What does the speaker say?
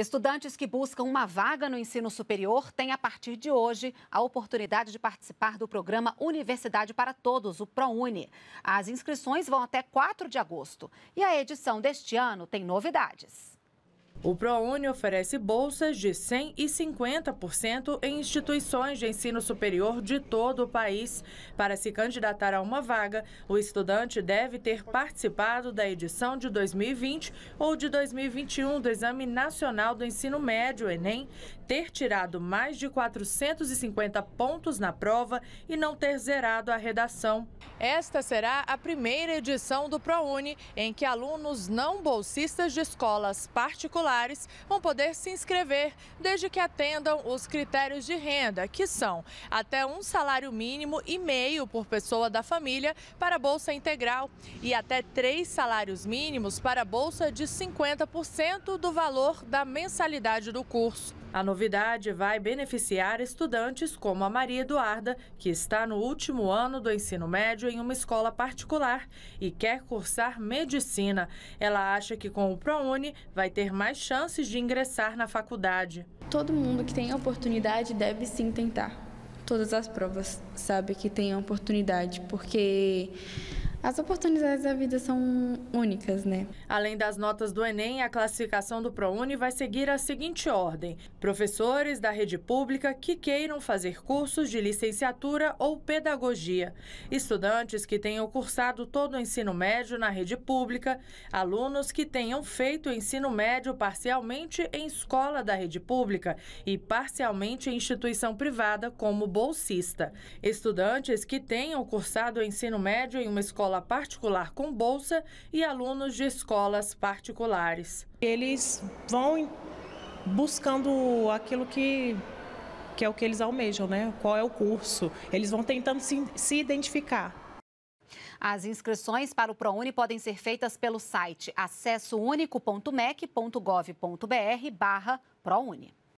Estudantes que buscam uma vaga no ensino superior têm, a partir de hoje, a oportunidade de participar do programa Universidade para Todos, o ProUni. As inscrições vão até 4 de agosto e a edição deste ano tem novidades. O ProUni oferece bolsas de 100% e 50% em instituições de ensino superior de todo o país. Para se candidatar a uma vaga, o estudante deve ter participado da edição de 2020 ou de 2021 do Exame Nacional do Ensino Médio, Enem, ter tirado mais de 450 pontos na prova e não ter zerado a redação. Esta será a primeira edição do ProUni em que alunos não bolsistas de escolas particulares vão poder se inscrever desde que atendam os critérios de renda, que são até um salário mínimo e meio por pessoa da família para a Bolsa Integral e até três salários mínimos para a Bolsa de 50% do valor da mensalidade do curso. A novidade vai beneficiar estudantes como a Maria Eduarda, que está no último ano do ensino médio em uma escola particular e quer cursar medicina. Ela acha que com o ProUni vai ter mais chances de ingressar na faculdade. Todo mundo que tem a oportunidade deve sim tentar. Todas as provas sabe que tem a oportunidade, porque as oportunidades da vida são únicas, né? Além das notas do Enem, a classificação do ProUni vai seguir a seguinte ordem: professores da rede pública que queiram fazer cursos de licenciatura ou pedagogia, estudantes que tenham cursado todo o ensino médio na rede pública, alunos que tenham feito o ensino médio parcialmente em escola da rede pública e parcialmente em instituição privada como bolsista, estudantes que tenham cursado o ensino médio em uma escola escola particular com bolsa e alunos de escolas particulares. Eles vão buscando aquilo que que é o que eles almejam, né? Qual é o curso? Eles vão tentando se, se identificar. As inscrições para o ProUni podem ser feitas pelo site acessounico.mec.gov.br barra ProUni.